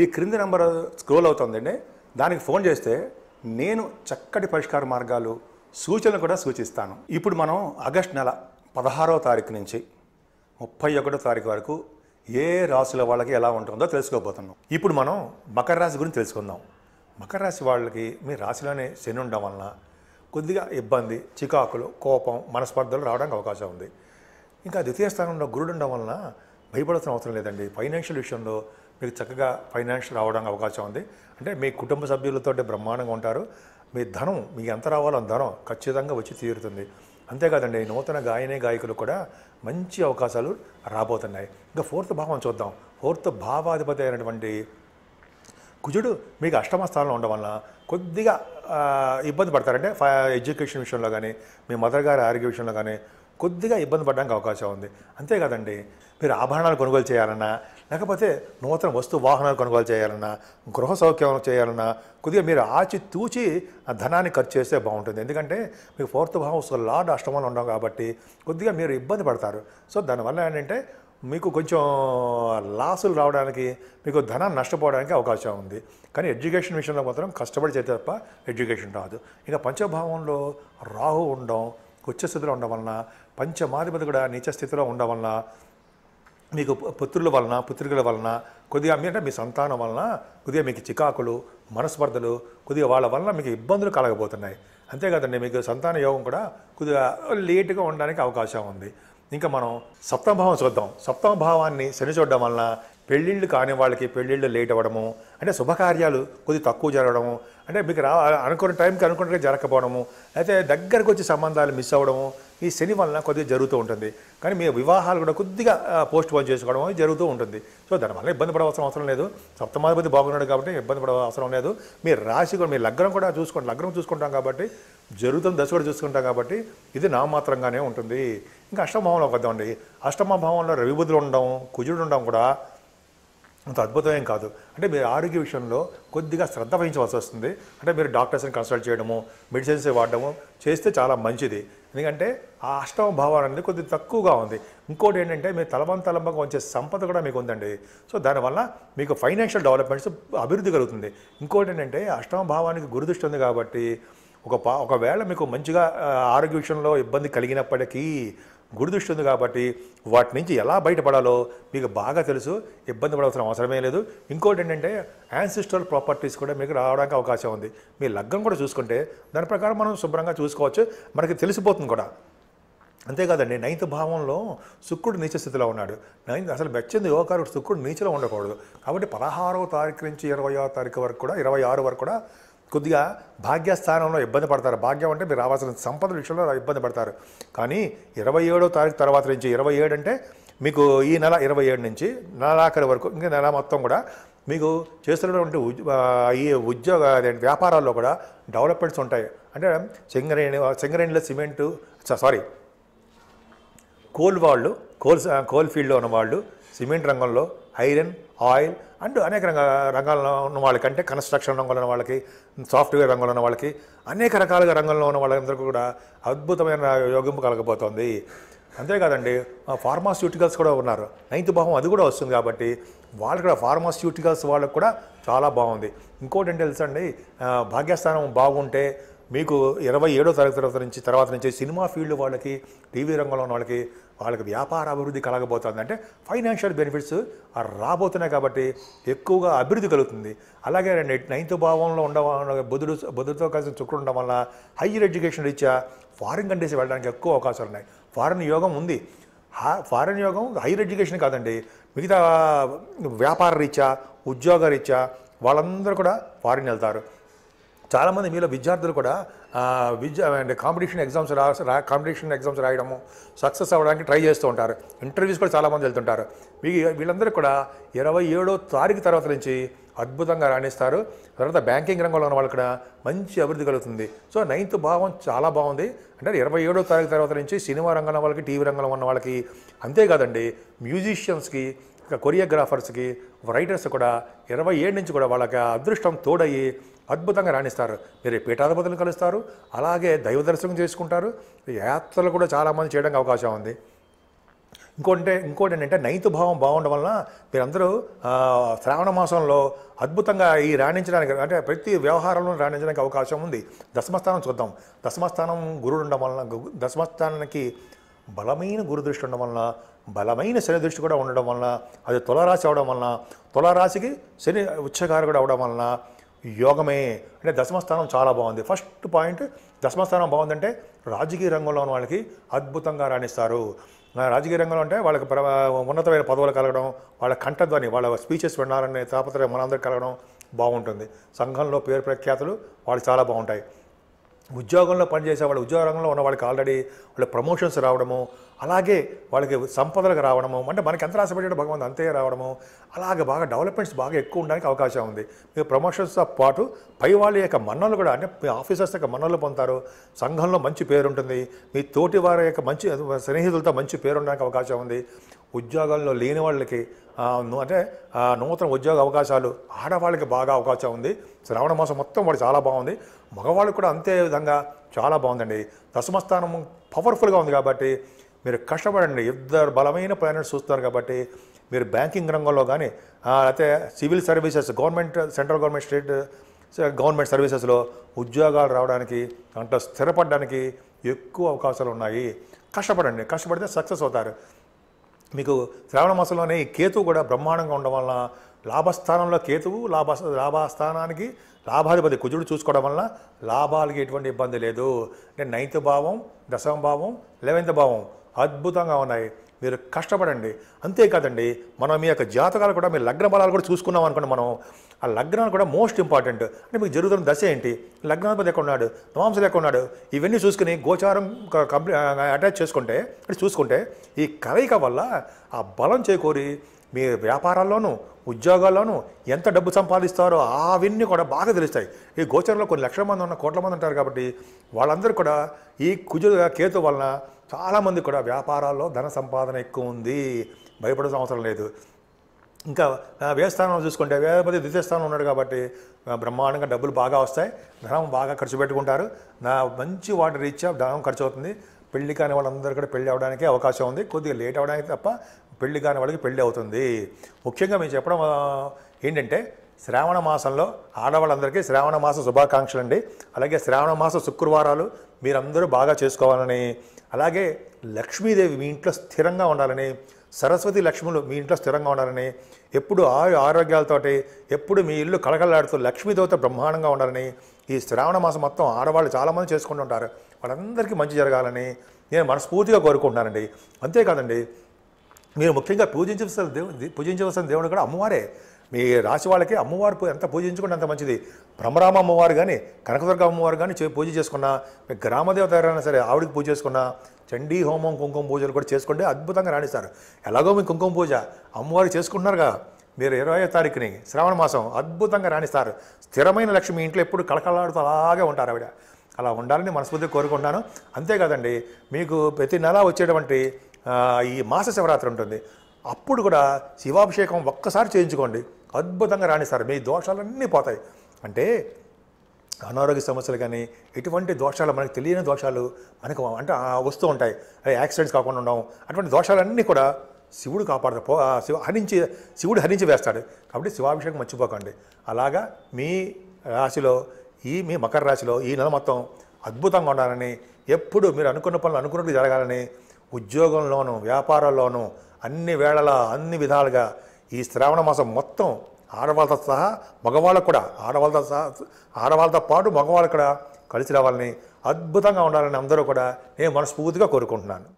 ఈ క్రింది number scroll అవుతుందండి దానికి ఫోన్ చేస్తే నేను చక్కటి పరిష్కార మార్గాలు సూచనలు కూడా సూచిస్తాను ఇప్పుడు మనం ఆగస్ట్ నెల పదహారవ తారీఖు నుంచి ముప్పై ఒకటో తారీఖు వరకు ఏ రాశుల వాళ్ళకి ఎలా ఉంటుందో తెలుసుకోబోతున్నాం ఇప్పుడు మనం మకర రాశి గురించి తెలుసుకుందాం మకర రాశి వాళ్ళకి మీ రాశిలోనే శని ఉండడం వలన కొద్దిగా ఇబ్బంది చికాకులు కోపం మనస్పర్ధలు రావడానికి అవకాశం ఉంది ఇంకా ద్వితీయ స్థానంలో గురుడు ఉండడం వలన భయపడాల్సిన అవసరం లేదండి ఫైనాన్షియల్ విషయంలో మీరు చక్కగా ఫైనాన్షియల్ రావడానికి అవకాశం ఉంది అంటే మీ కుటుంబ సభ్యులతో బ్రహ్మాండంగా ఉంటారు మీ ధనం మీకు ఎంత రావాలో ధనం ఖచ్చితంగా వచ్చి తీరుతుంది అంతేకాదండి నూతన గాయనే గాయకులు కూడా మంచి అవకాశాలు రాబోతున్నాయి ఇంకా ఫోర్త్ భావం చూద్దాం ఫోర్త్ భావాధిపతి అయినటువంటి కుజుడు మీకు అష్టమ స్థానంలో ఉండడం వలన కొద్దిగా ఇబ్బంది పడతారంటే ఎడ్యుకేషన్ విషయంలో కానీ మీ మదర్ గారి ఆరోగ్య విషయంలో కానీ కొద్దిగా ఇబ్బంది పడడానికి అవకాశం ఉంది అంతేకాదండి మీరు ఆభరణాలు కొనుగోలు చేయాలన్నా లేకపోతే నూతన వస్తు వాహనాలు కొనుగోలు చేయాలన్నా గృహ సౌఖ్యం చేయాలన్నా కొద్దిగా మీరు ఆచి తూచి ధనాన్ని ఖర్చు చేస్తే బాగుంటుంది ఎందుకంటే మీ ఫోర్త్ హౌస్ లార్డ్ అష్టమాలు ఉండవు కాబట్టి కొద్దిగా మీరు ఇబ్బంది పడతారు సో దానివల్ల ఏంటంటే మీకు కొంచెం లాసులు రావడానికి మీకు ధనాన్ని నష్టపోవడానికి అవకాశం ఉంది కానీ ఎడ్యుకేషన్ విషయంలో మాత్రం కష్టపడి చేస్తే తప్ప ఎడ్యుకేషన్ రాదు ఇంకా పంచభావంలో రాహు ఉండడం ఉచ్చస్థితిలో స్థితిలో ఉండడం వలన పంచమాధిపతి కూడా నీచ స్థితిలో ఉండడం వలన మీకు పుత్రుల వలన పుత్రికల వలన కొద్దిగా మీ అంటే మీ సంతానం వలన కొద్దిగా మీకు చికాకులు మనస్పర్ధలు కొద్దిగా వాళ్ళ వలన మీకు ఇబ్బందులు కలగబోతున్నాయి అంతేకాదండి మీకు సంతాన యోగం కూడా కొద్దిగా లేటుగా ఉండడానికి అవకాశం ఉంది ఇంకా మనం సప్తమభావం చూద్దాం సప్తమభావాన్ని శని చూడడం వలన పెళ్ళిళ్ళు కాని వాళ్ళకి పెళ్ళిళ్ళు లేట్ అవ్వడము అంటే శుభకార్యాలు కొద్ది తక్కువ జరగడము అంటే మీకు రా అనుకున్న టైంకి అనుకున్నట్టుగా జరగకపోవడము అయితే దగ్గరకు వచ్చి సంబంధాలు మిస్ అవ్వడము ఈ శని వలన కొద్దిగా జరుగుతూ ఉంటుంది కానీ మీ వివాహాలు కూడా కొద్దిగా పోస్ట్ పోన్ చేసుకోవడం అనేది జరుగుతూ ఉంటుంది సో దానివల్ల ఇబ్బంది పడవలసిన అవసరం లేదు సప్తమాధిపతి బాగున్నాడు కాబట్టి ఇబ్బంది పడవ అవసరం లేదు మీ రాశి కూడా మీ లగ్నం కూడా చూసుకోండి లగ్నం చూసుకుంటాం కాబట్టి జరుగుతున్న దశ కూడా చూసుకుంటాం కాబట్టి ఇది నామాత్రంగానే ఉంటుంది ఇంకా అష్టమభావంలోకి వద్దామండి అష్టమభావంలో రవిబుద్ధులు ఉండడం కుజుడు ఉండడం కూడా అంత అద్భుతమేం కాదు అంటే మీరు ఆరోగ్య విషయంలో కొద్దిగా శ్రద్ధ వహించవలసి వస్తుంది అంటే మీరు డాక్టర్స్ని కన్సల్ట్ చేయడము మెడిసిన్స్ వాడడము చేస్తే చాలా మంచిది ఎందుకంటే ఆ అష్టమ భావాలు అనేది కొద్దిగా తక్కువగా ఉంది ఇంకోటి ఏంటంటే మీరు తలబం తలంబంగా వచ్చే సంపద కూడా మీకు ఉందండి సో దానివల్ల మీకు ఫైనాన్షియల్ డెవలప్మెంట్స్ అభివృద్ధి కలుగుతుంది ఇంకోటి ఏంటంటే అష్టమ భావానికి గురుదృష్టి ఉంది కాబట్టి ఒక పా ఒకవేళ మీకు మంచిగా ఆరోగ్య విషయంలో ఇబ్బంది కలిగినప్పటికీ గుడిదృష్టి ఉంది కాబట్టి వాటి నుంచి ఎలా బయటపడాలో మీకు బాగా తెలుసు ఇబ్బంది పడవలసిన అవసరమే లేదు ఇంకోటి ఏంటంటే యాన్సిస్టల్ ప్రాపర్టీస్ కూడా మీకు రావడానికి అవకాశం ఉంది మీ లగ్నం కూడా చూసుకుంటే దాని ప్రకారం మనం శుభ్రంగా చూసుకోవచ్చు మనకి తెలిసిపోతుంది కూడా అంతేకాదండి నైన్త్ భావంలో శుక్రుడు నీచ స్థితిలో ఉన్నాడు నైన్త్ అసలు మెచ్చింది యోగకారుడు శుక్రుడు నీచలో ఉండకూడదు కాబట్టి పదహారవ తారీఖు నుంచి ఇరవై ఆరో తారీఖు వరకు కూడా ఇరవై ఆరు వరకు కూడా కొద్దిగా భాగ్యస్థానంలో ఇబ్బంది పడతారు భాగ్యం అంటే మీరు రావాల్సిన సంపద విషయంలో ఇబ్బంది పడతారు కానీ ఇరవై ఏడో తారీఖు తర్వాత నుంచి ఇరవై ఏడు అంటే మీకు ఈ నెల ఇరవై ఏడు నుంచి నెలాఖరి వరకు ఇంకా నెల మొత్తం కూడా మీకు చేస్తున్నటువంటి ఈ ఉద్యోగ వ్యాపారాల్లో కూడా డెవలప్మెంట్స్ ఉంటాయి అంటే చెంగరేణి చెంగరేణిలో సిమెంటు సారీ కోల్ వాళ్ళు కోల్ కోల్ ఫీల్డ్లో ఉన్న వాళ్ళు సిమెంట్ రంగంలో ఐరన్ ఆయిల్ అండ్ అనేక రంగ రంగాల్లో ఉన్న వాళ్ళకంటే కన్స్ట్రక్షన్ రంగంలో ఉన్న వాళ్ళకి సాఫ్ట్వేర్ రంగంలో ఉన్న వాళ్ళకి అనేక రకాలుగా రంగంలో ఉన్న వాళ్ళందరికీ కూడా అద్భుతమైన యోగింపు కలగబోతోంది అంతేకాదండి ఫార్మాస్యూటికల్స్ కూడా ఉన్నారు నైన్త్ భావం అది కూడా వస్తుంది కాబట్టి వాళ్ళు కూడా ఫార్మాస్యూటికల్స్ వాళ్ళకు కూడా చాలా బాగుంది ఇంకోటి ఏంటి తెలుసండి భాగ్యస్థానం బాగుంటే మీకు ఇరవై ఏడో తరగతి తరగతి నుంచి తర్వాత నుంచి సినిమా ఫీల్డ్ వాళ్ళకి టీవీ రంగంలో ఉన్న వాళ్ళకి వాళ్ళకి వ్యాపార అభివృద్ధి కలగబోతుంది అంటే ఫైనాన్షియల్ బెనిఫిట్స్ రాబోతున్నాయి కాబట్టి ఎక్కువగా అభివృద్ధి కలుగుతుంది అలాగే నైన్త్ భావంలో ఉండడం బుధుడు బుధుడితో కలిసి శుక్రుడు ఉండడం వల్ల హయ్యర్ ఎడ్యుకేషన్ రీత్యా ఫారిన్ కంట్రీస్ వెళ్ళడానికి ఎక్కువ అవకాశాలు ఉన్నాయి ఫారిన్ యోగం ఉంది ఫారిన్ యోగం హైయర్ ఎడ్యుకేషన్ కాదండి మిగతా వ్యాపార రీత్యా ఉద్యోగ రీత్యా వాళ్ళందరూ కూడా ఫారిన్ వెళ్తారు చాలామంది మీలో విద్యార్థులు కూడా విద్య అంటే కాంపిటీషన్ ఎగ్జామ్స్ రా కాంపిటీషన్ ఎగ్జామ్స్ రాయడము సక్సెస్ అవ్వడానికి ట్రై చేస్తూ ఉంటారు ఇంటర్వ్యూస్ కూడా చాలామంది వెళ్తుంటారు మీ వీళ్ళందరూ కూడా ఇరవై ఏడో తారీఖు తర్వాత నుంచి అద్భుతంగా రాణిస్తారు తర్వాత బ్యాంకింగ్ రంగంలో ఉన్న వాళ్ళు కూడా మంచి అభివృద్ధి కలుగుతుంది సో నైన్త్ భావం చాలా బాగుంది అంటే ఇరవై ఏడో తారీఖు తర్వాత నుంచి సినిమా రంగంలో వాళ్ళకి టీవీ రంగంలో ఉన్న వాళ్ళకి అంతేకాదండి మ్యూజిషియన్స్కి కొరియోగ్రాఫర్స్కి రైటర్స్ కూడా ఇరవై ఏడు నుంచి కూడా వాళ్ళకి అదృష్టం తోడయ్యి అద్భుతంగా రాణిస్తారు మీరు పీఠాధిపతులు కలుస్తారు అలాగే దైవ దర్శనం చేసుకుంటారు యాత్రలు కూడా చాలామంది చేయడానికి అవకాశం ఉంది ఇంకోటి ఇంకోటి ఏంటంటే నైతు భావం బాగుండడం వలన మీరందరూ శ్రావణ మాసంలో అద్భుతంగా ఈ రాణించడానికి అంటే ప్రతి వ్యవహారంలో రాణించడానికి అవకాశం ఉంది దశమస్థానం చూద్దాం దశమస్థానం గురుడు ఉండడం వలన దశమస్థానానికి బలమైన గురుదృష్టి ఉండడం వలన బలమైన శని దృష్టి కూడా ఉండడం వలన అది తులారాశి అవడం వలన తులారాశికి శని ఉచ్చకారకుడు అవడం వలన యోగమే అంటే దశమస్థానం చాలా బాగుంది ఫస్ట్ పాయింట్ దశమస్థానం బాగుందంటే రాజకీయ రంగంలో ఉన్న వాళ్ళకి అద్భుతంగా రాణిస్తారు రాజకీయ రంగంలో అంటే వాళ్ళకి ఉన్నతమైన పదవులు కలగడం వాళ్ళ కంఠధ్వని వాళ్ళ స్పీచెస్ వినాలనే తాపత్రయం మనందరికీ కలగడం బాగుంటుంది సంఘంలో పేరు ప్రఖ్యాతులు వాళ్ళు చాలా బాగుంటాయి ఉద్యోగంలో వాళ్ళు ఉద్యోగ రంగంలో ఉన్న వాళ్ళకి ఆల్రెడీ వాళ్ళ ప్రమోషన్స్ రావడము అలాగే వాళ్ళకి సంపదలకు రావడము అంటే మనకి ఎంత ఆశపడ్డాడు భగవంతు అంతే రావడము అలాగే బాగా డెవలప్మెంట్స్ బాగా ఎక్కువ ఉండడానికి అవకాశం ఉంది మీ ప్రమోషన్స్తో పాటు పై వాళ్ళ యొక్క మన్నలు కూడా అంటే మీ ఆఫీసర్స్ యొక్క మన్నలు పొందుతారు సంఘంలో మంచి పేరు ఉంటుంది మీ తోటి వారి యొక్క మంచి స్నేహితులతో మంచి పేరు ఉండడానికి అవకాశం ఉంది ఉద్యోగాల్లో లేని వాళ్ళకి అంటే నూతన ఉద్యోగ అవకాశాలు ఆడవాళ్ళకి బాగా అవకాశం ఉంది శ్రావణ మాసం మొత్తం వాడు చాలా బాగుంది మగవాళ్ళకి కూడా అంతే విధంగా చాలా బాగుందండి దశమస్థానం పవర్ఫుల్గా ఉంది కాబట్టి మీరు కష్టపడండి ఇద్దరు బలమైన ప్లానెట్స్ చూస్తారు కాబట్టి మీరు బ్యాంకింగ్ రంగంలో కానీ అయితే civil services government central government state government సర్వీసెస్లో ఉద్యోగాలు రావడానికి అంటే స్థిరపడడానికి ఎక్కువ అవకాశాలు ఉన్నాయి కష్టపడండి కష్టపడితే సక్సెస్ అవుతారు మీకు శ్రావణ మాసంలోనే ఈ కేతువు కూడా బ్రహ్మాండంగా ఉండడం వలన లాభస్థానంలో కేతువు లాభ లాభస్థానానికి లాభాధిపతి కుజుడు చూసుకోవడం వలన లాభాలకి ఎటువంటి ఇబ్బంది లేదు అంటే నైన్త్ భావం దశమ భావం లెవెన్త్ భావం అద్భుతంగా ఉన్నాయి మీరు కష్టపడండి అంతేకాదండి మనం మీ యొక్క జాతకాలు కూడా మీ లగ్న బలాలు కూడా చూసుకున్నాం అనుకోండి మనం ఆ లగ్నాలు కూడా మోస్ట్ ఇంపార్టెంట్ అంటే మీకు జరుగుతున్న దశ ఏంటి లగ్నాధిపతి ఎక్కడ ఉన్నాడు నవాంశలు ఎక్కడ ఉన్నాడు ఇవన్నీ చూసుకుని గోచారం కంప్లీ అటాచ్ చేసుకుంటే అంటే చూసుకుంటే ఈ కలయిక వల్ల ఆ బలం చేకూరి మీ వ్యాపారాల్లోనూ ఉద్యోగాల్లోనూ ఎంత డబ్బు సంపాదిస్తారో అవన్నీ కూడా బాగా తెలుస్తాయి ఈ గోచరంలో కొన్ని లక్షల మంది ఉన్న కోట్ల మంది ఉంటారు కాబట్టి వాళ్ళందరూ కూడా ఈ కుజు కేతు వలన చాలామంది కూడా వ్యాపారాల్లో ధన సంపాదన ఎక్కువ ఉంది భయపడాల్సిన అవసరం లేదు ఇంకా వేస్థానంలో చూసుకుంటే వేదపతి ద్వితీయ స్థానంలో ఉన్నాడు కాబట్టి బ్రహ్మాండంగా డబ్బులు బాగా వస్తాయి ధనం బాగా ఖర్చు పెట్టుకుంటారు నా మంచి వాటి రీత్యా ధనం ఖర్చు అవుతుంది పెళ్లి కాని వాళ్ళందరూ కూడా పెళ్లి అవడానికి అవకాశం ఉంది కొద్దిగా లేట్ అవడానికి తప్ప పెళ్లి కాని వాళ్ళకి పెళ్లి అవుతుంది ముఖ్యంగా మేము చెప్పడం ఏంటంటే శ్రావణ మాసంలో ఆడవాళ్ళందరికీ శ్రావణ మాస శుభాకాంక్షలు అండి అలాగే శ్రావణ మాస శుక్రవారాలు మీరందరూ బాగా చేసుకోవాలని అలాగే లక్ష్మీదేవి మీ ఇంట్లో స్థిరంగా ఉండాలని సరస్వతి లక్ష్ములు మీ ఇంట్లో స్థిరంగా ఉండాలని ఎప్పుడు ఆయు ఆరోగ్యాలతోటి ఎప్పుడు మీ ఇల్లు కలకలాడుతూ లక్ష్మీదేవత బ్రహ్మాండంగా ఉండాలని ఈ శ్రావణ మాసం మొత్తం ఆడవాళ్ళు చాలామంది చేసుకుంటుంటారు వాళ్ళందరికీ మంచి జరగాలని నేను మనస్ఫూర్తిగా కోరుకుంటున్నానండి అంతేకాదండి మీరు ముఖ్యంగా పూజించవలసిన దేవుడు పూజించవలసిన దేవుడు కూడా అమ్మవారే మీ రాశి వాళ్ళకి అమ్మవారు ఎంత పూజించుకుంటే అంత మంచిది బ్రహ్మరామ అమ్మవారు కానీ కనకదుర్గ అమ్మవారు కానీ పూజ చేసుకున్నా మీ గ్రామదేవత ఎవరైనా సరే ఆవిడికి పూజ చేసుకున్నా చండీ హోమం కుంకుమ పూజలు కూడా చేసుకుంటే అద్భుతంగా రాణిస్తారు ఎలాగో మీ కుంకుమ పూజ అమ్మవారు చేసుకుంటున్నారుగా మీరు ఇరవై తారీఖుని శ్రావణ మాసం అద్భుతంగా రాణిస్తారు స్థిరమైన లక్ష్మి ఇంట్లో ఎప్పుడు కళకళలాడుతూ అలాగే ఉంటారు ఆవిడ అలా ఉండాలని మనస్ఫూర్తిగా కోరుకుంటాను అంతేకాదండి మీకు ప్రతి నెల వచ్చేటువంటి ఈ మాస శివరాత్రి ఉంటుంది అప్పుడు కూడా శివాభిషేకం ఒక్కసారి చేయించుకోండి అద్భుతంగా రాణిస్తారు మీ దోషాలన్నీ పోతాయి అంటే అనారోగ్య సమస్యలు కానీ ఎటువంటి దోషాలు మనకు తెలియని దోషాలు మనకు అంటే వస్తూ ఉంటాయి యాక్సిడెంట్స్ కాకుండా ఉండవు అటువంటి దోషాలన్నీ కూడా శివుడు కాపాడు పో శివ హరించి శివుడు హరించి వేస్తాడు కాబట్టి శివాభిషేకం మర్చిపోకండి అలాగా మీ రాశిలో ఈ మీ మకర రాశిలో ఈ నెల మొత్తం అద్భుతంగా ఉండాలని ఎప్పుడు మీరు అనుకున్న పనులు అనుకున్నట్టు జరగాలని ఉద్యోగంలోనూ వ్యాపారంలోను అన్ని వేళలా అన్ని విధాలుగా ఈ శ్రావణ మాసం మొత్తం ఆడవాళ్ళతో సహా మగవాళ్ళకు కూడా ఆడవాళ్ళతో సహా ఆడవాళ్ళతో పాటు మగవాళ్ళు కూడా కలిసి రావాలని అద్భుతంగా ఉండాలని అందరూ కూడా నేను మనస్ఫూర్తిగా కోరుకుంటున్నాను